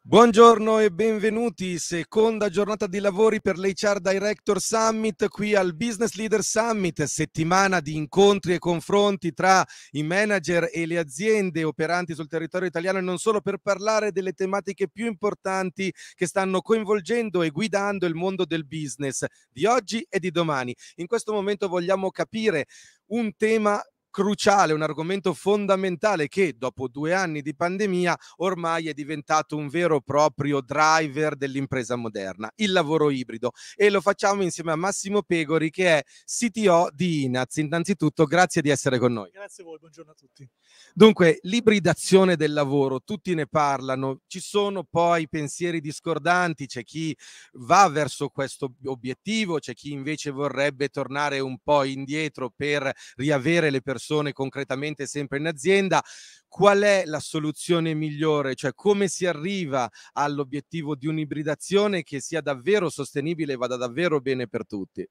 Buongiorno e benvenuti, seconda giornata di lavori per l'HR Director Summit qui al Business Leader Summit, settimana di incontri e confronti tra i manager e le aziende operanti sul territorio italiano e non solo per parlare delle tematiche più importanti che stanno coinvolgendo e guidando il mondo del business di oggi e di domani. In questo momento vogliamo capire un tema cruciale, un argomento fondamentale che dopo due anni di pandemia ormai è diventato un vero e proprio driver dell'impresa moderna, il lavoro ibrido. E lo facciamo insieme a Massimo Pegori che è CTO di Inaz. Innanzitutto grazie di essere con noi. Grazie a voi, buongiorno a tutti. Dunque, l'ibridazione del lavoro, tutti ne parlano, ci sono poi pensieri discordanti, c'è chi va verso questo obiettivo, c'è chi invece vorrebbe tornare un po' indietro per riavere le persone persone concretamente sempre in azienda, qual è la soluzione migliore, cioè come si arriva all'obiettivo di un'ibridazione che sia davvero sostenibile e vada davvero bene per tutti?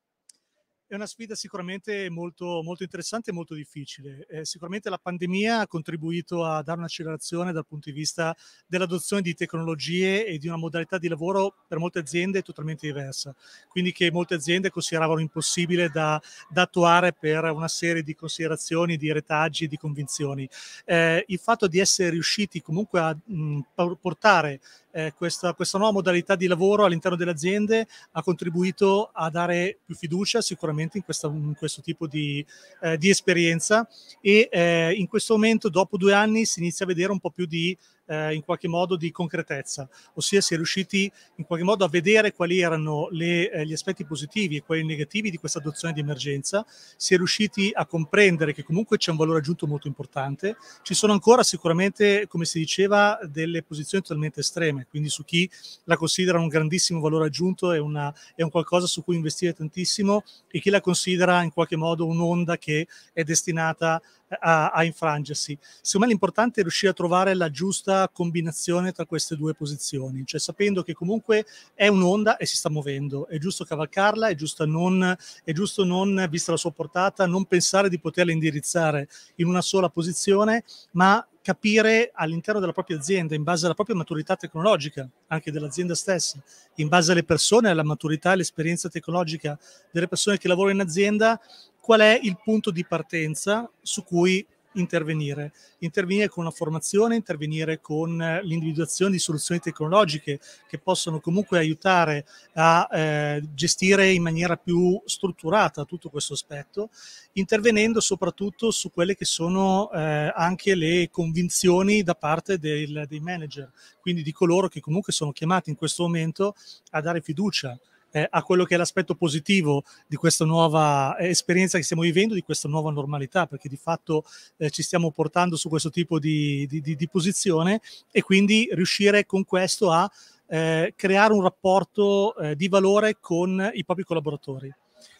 è una sfida sicuramente molto, molto interessante e molto difficile. Eh, sicuramente la pandemia ha contribuito a dare un'accelerazione dal punto di vista dell'adozione di tecnologie e di una modalità di lavoro per molte aziende totalmente diversa, quindi che molte aziende consideravano impossibile da, da attuare per una serie di considerazioni, di retaggi, e di convinzioni. Eh, il fatto di essere riusciti comunque a mh, portare eh, questa, questa, nuova modalità di lavoro all'interno delle aziende ha contribuito a dare più fiducia sicuramente in, questa, in questo tipo di, eh, di esperienza e eh, in questo momento dopo due anni si inizia a vedere un po' più di eh, in qualche modo di concretezza, ossia si è riusciti in qualche modo a vedere quali erano le, eh, gli aspetti positivi e quelli negativi di questa adozione di emergenza, si è riusciti a comprendere che comunque c'è un valore aggiunto molto importante, ci sono ancora sicuramente, come si diceva, delle posizioni totalmente estreme, quindi su chi la considera un grandissimo valore aggiunto e una, è un qualcosa su cui investire tantissimo e chi la considera in qualche modo un'onda che è destinata eh, a, a, infrangersi. Secondo me l'importante è riuscire a trovare la giusta combinazione tra queste due posizioni, cioè sapendo che comunque è un'onda e si sta muovendo, è giusto cavalcarla, è giusto non, è giusto non vista la sua portata, non pensare di poterla indirizzare in una sola posizione, ma capire all'interno della propria azienda, in base alla propria maturità tecnologica, anche dell'azienda stessa, in base alle persone, alla maturità e all'esperienza tecnologica delle persone che lavorano in azienda, qual è il punto di partenza su cui intervenire, intervenire con la formazione, intervenire con eh, l'individuazione di soluzioni tecnologiche che possono comunque aiutare a eh, gestire in maniera più strutturata tutto questo aspetto, intervenendo soprattutto su quelle che sono eh, anche le convinzioni da parte del, dei manager, quindi di coloro che comunque sono chiamati in questo momento a dare fiducia eh, a quello che è l'aspetto positivo di questa nuova eh, esperienza che stiamo vivendo, di questa nuova normalità, perché di fatto eh, ci stiamo portando su questo tipo di, di, di, di posizione e quindi riuscire con questo a eh, creare un rapporto eh, di valore con i propri collaboratori.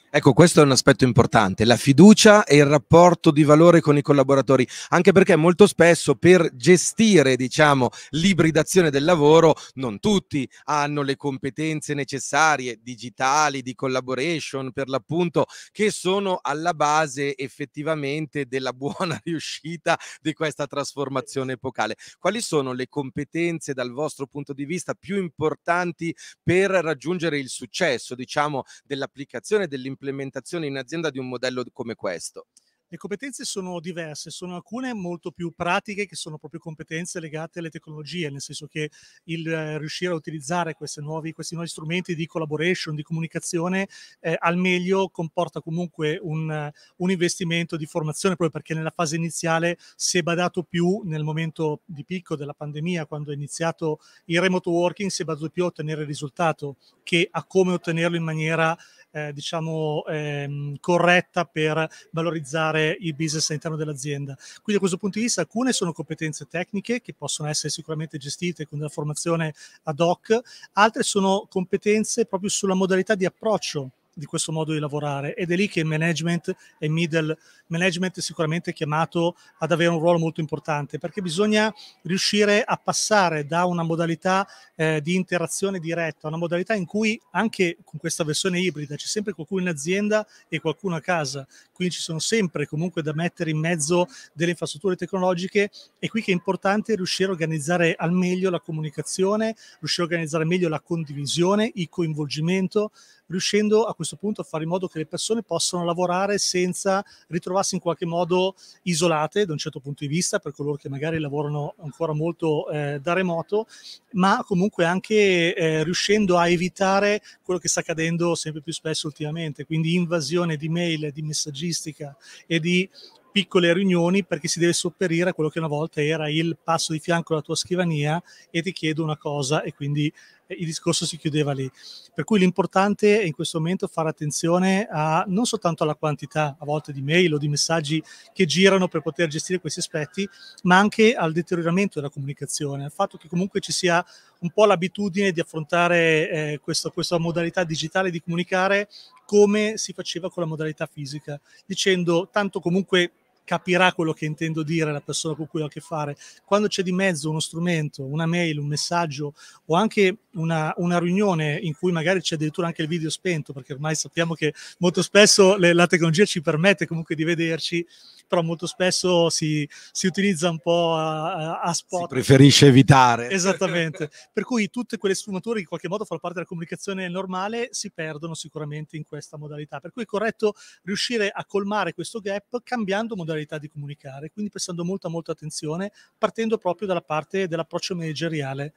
Ecco, questo è un aspetto importante, la fiducia e il rapporto di valore con i collaboratori, anche perché molto spesso per gestire, diciamo, l'ibridazione del lavoro, non tutti hanno le competenze necessarie digitali, di collaboration, per l'appunto, che sono alla base effettivamente della buona riuscita di questa trasformazione epocale. Quali sono le competenze dal vostro punto di vista più importanti per raggiungere il successo, diciamo, dell'applicazione dell'impegno implementazione in azienda di un modello come questo? Le competenze sono diverse, sono alcune molto più pratiche che sono proprio competenze legate alle tecnologie, nel senso che il eh, riuscire a utilizzare nuovi, questi nuovi strumenti di collaboration, di comunicazione eh, al meglio comporta comunque un, un, investimento di formazione proprio perché nella fase iniziale si è badato più nel momento di picco della pandemia, quando è iniziato il remote working, si è badato più a ottenere il risultato che a come ottenerlo in maniera eh, diciamo, ehm, corretta per valorizzare il business all'interno dell'azienda. Quindi da questo punto di vista alcune sono competenze tecniche che possono essere sicuramente gestite con una formazione ad hoc, altre sono competenze proprio sulla modalità di approccio di questo modo di lavorare ed è lì che il management e middle management è sicuramente chiamato ad avere un ruolo molto importante perché bisogna riuscire a passare da una modalità eh, di interazione diretta, a una modalità in cui anche con questa versione ibrida c'è sempre qualcuno in azienda e qualcuno a casa, quindi ci sono sempre comunque da mettere in mezzo delle infrastrutture tecnologiche è qui che è importante riuscire a organizzare al meglio la comunicazione, riuscire a organizzare meglio la condivisione, il coinvolgimento riuscendo a questo punto a fare in modo che le persone possano lavorare senza ritrovarsi in qualche modo isolate da un certo punto di vista per coloro che magari lavorano ancora molto eh, da remoto, ma comunque anche eh, riuscendo a evitare quello che sta accadendo sempre più spesso ultimamente, quindi invasione di mail, di messaggistica e di piccole riunioni perché si deve sopperire a quello che una volta era il passo di fianco alla tua scrivania e ti chiedo una cosa e quindi eh, il discorso si chiudeva lì. Per cui l'importante è in questo momento fare attenzione a, non soltanto alla quantità a volte di mail o di messaggi che girano per poter gestire questi aspetti, ma anche al deterioramento della comunicazione, al fatto che comunque ci sia un po' l'abitudine di affrontare eh, questo, questa modalità digitale di comunicare come si faceva con la modalità fisica, dicendo tanto comunque capirà quello che intendo dire la persona con cui ho a che fare. Quando c'è di mezzo uno strumento, una mail, un messaggio o anche una, una riunione in cui magari c'è addirittura anche il video spento, perché ormai sappiamo che molto spesso le, la tecnologia ci permette comunque di vederci, però molto spesso si, si utilizza un po' a, a spot. Si preferisce evitare. Esattamente. per cui tutte quelle sfumature che in qualche modo fanno parte della comunicazione normale si perdono sicuramente in questa modalità. Per cui è corretto riuscire a colmare questo gap cambiando modalità di comunicare, quindi prestando molta molta attenzione, partendo proprio dalla parte dell'approccio manageriale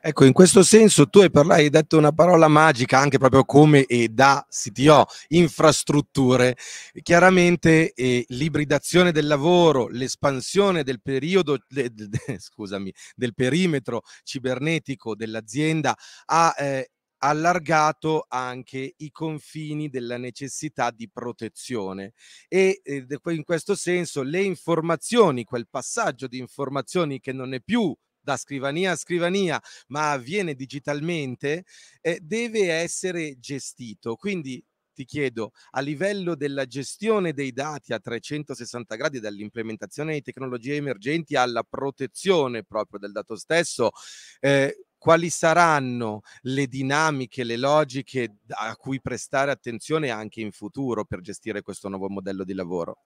Ecco, in questo senso tu hai, parlato, hai detto una parola magica anche proprio come e da CTO, infrastrutture. Chiaramente eh, l'ibridazione del lavoro, l'espansione del periodo, de, de, de, scusami, del perimetro cibernetico dell'azienda ha eh, allargato anche i confini della necessità di protezione e eh, in questo senso le informazioni, quel passaggio di informazioni che non è più da scrivania a scrivania, ma avviene digitalmente, eh, deve essere gestito. Quindi ti chiedo, a livello della gestione dei dati a 360 gradi, dall'implementazione di tecnologie emergenti alla protezione proprio del dato stesso, eh, quali saranno le dinamiche, le logiche a cui prestare attenzione anche in futuro per gestire questo nuovo modello di lavoro?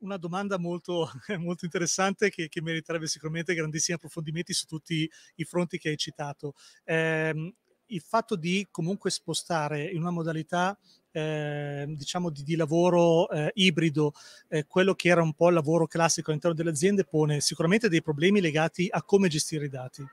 una domanda molto, molto interessante che, che, meriterebbe sicuramente grandissimi approfondimenti su tutti i fronti che hai citato. Eh, il fatto di comunque spostare in una modalità eh, diciamo di, di lavoro eh, ibrido, eh, quello che era un po' il lavoro classico all'interno delle aziende pone sicuramente dei problemi legati a come gestire i dati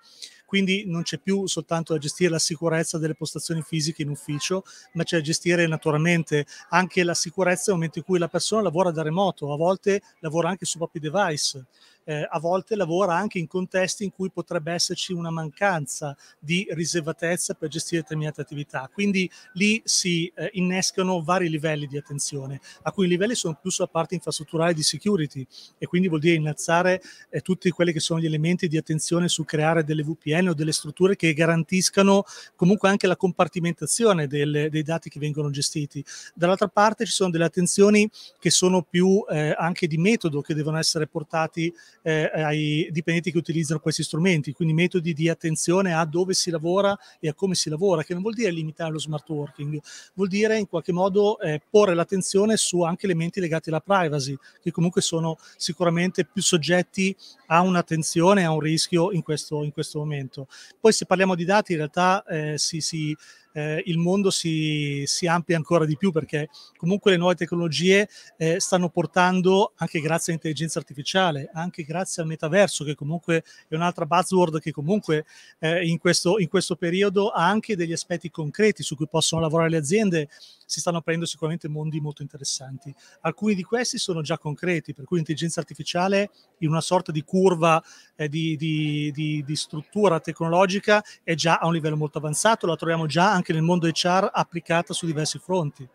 quindi non c'è più soltanto da gestire la sicurezza delle postazioni fisiche in ufficio, ma c'è da gestire naturalmente anche la sicurezza nel momento in cui la persona lavora da remoto, a volte lavora anche su propri device eh, a volte lavora anche in contesti in cui potrebbe esserci una mancanza di riservatezza per gestire determinate attività. Quindi lì si eh, innescano vari livelli di attenzione. a cui i livelli sono più sulla parte infrastrutturale di security e quindi vuol dire innalzare eh, tutti quelli che sono gli elementi di attenzione su creare delle VPN o delle strutture che garantiscano comunque anche la compartimentazione delle, dei dati che vengono gestiti. Dall'altra parte ci sono delle attenzioni che sono più eh, anche di metodo che devono essere portati eh, ai dipendenti che utilizzano questi strumenti, quindi metodi di attenzione a dove si lavora e a come si lavora, che non vuol dire limitare lo smart working, vuol dire in qualche modo eh, porre l'attenzione su anche elementi legati alla privacy, che comunque sono sicuramente più soggetti a un'attenzione, a un rischio in questo, in questo momento. Poi se parliamo di dati, in realtà eh, si, si eh, il mondo si, si, amplia ancora di più perché comunque le nuove tecnologie eh, stanno portando, anche grazie all'intelligenza artificiale, anche grazie al metaverso, che comunque è un'altra buzzword che comunque eh, in, questo, in questo periodo ha anche degli aspetti concreti su cui possono lavorare le aziende, si stanno aprendo sicuramente mondi molto interessanti. Alcuni di questi sono già concreti, per cui l'intelligenza artificiale in una sorta di curva eh, di, di, di, di struttura tecnologica è già a un livello molto avanzato, la troviamo già anche anche nel mondo HR applicata su diversi fronti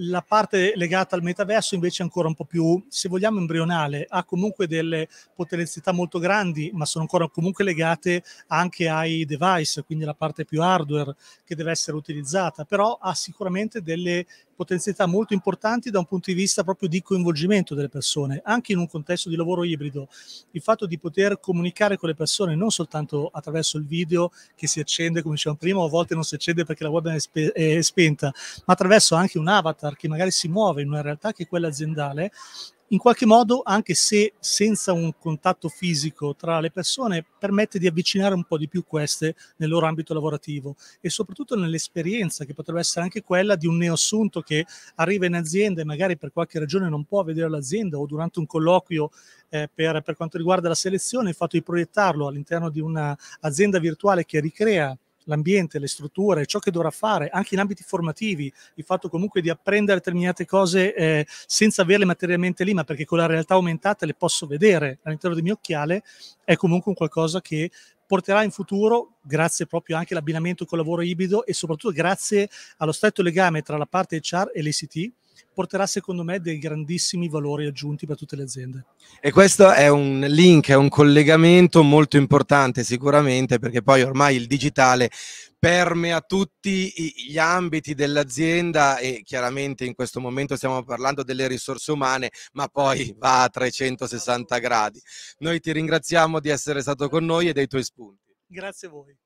la parte legata al metaverso invece è ancora un po' più, se vogliamo, embrionale, ha comunque delle potenzialità molto grandi, ma sono ancora comunque legate anche ai device, quindi alla parte più hardware che deve essere utilizzata, però ha sicuramente delle potenzialità molto importanti da un punto di vista proprio di coinvolgimento delle persone, anche in un contesto di lavoro ibrido. Il fatto di poter comunicare con le persone non soltanto attraverso il video che si accende, come dicevamo prima, o a volte non si accende perché la web è, spe- è spenta, ma attraverso anche un avatar avatar che magari si muove in una realtà che è quella aziendale, in qualche modo, anche se senza un contatto fisico tra le persone, permette di avvicinare un po' di più queste nel loro ambito lavorativo e soprattutto nell'esperienza che potrebbe essere anche quella di un neoassunto che arriva in azienda e magari per qualche ragione non può vedere l'azienda o durante un colloquio eh, per, per quanto riguarda la selezione, il fatto di proiettarlo all'interno di un'azienda virtuale che ricrea l'ambiente, le strutture, ciò che dovrà fare, anche in ambiti formativi, il fatto comunque di apprendere determinate cose eh, senza averle materialmente lì, ma perché con la realtà aumentata le posso vedere all'interno del mio occhiale, è comunque un qualcosa che porterà in futuro, grazie proprio anche all'abbinamento col lavoro ibrido e soprattutto grazie allo stretto legame tra la parte HR e l'ICT, porterà secondo me dei grandissimi valori aggiunti per tutte le aziende. E questo è un link, è un collegamento molto importante sicuramente perché poi ormai il digitale permea tutti gli ambiti dell'azienda e chiaramente in questo momento stiamo parlando delle risorse umane, ma poi va a 360 gradi. Noi ti ringraziamo di essere stato con noi e dei tuoi spunti. Grazie a voi.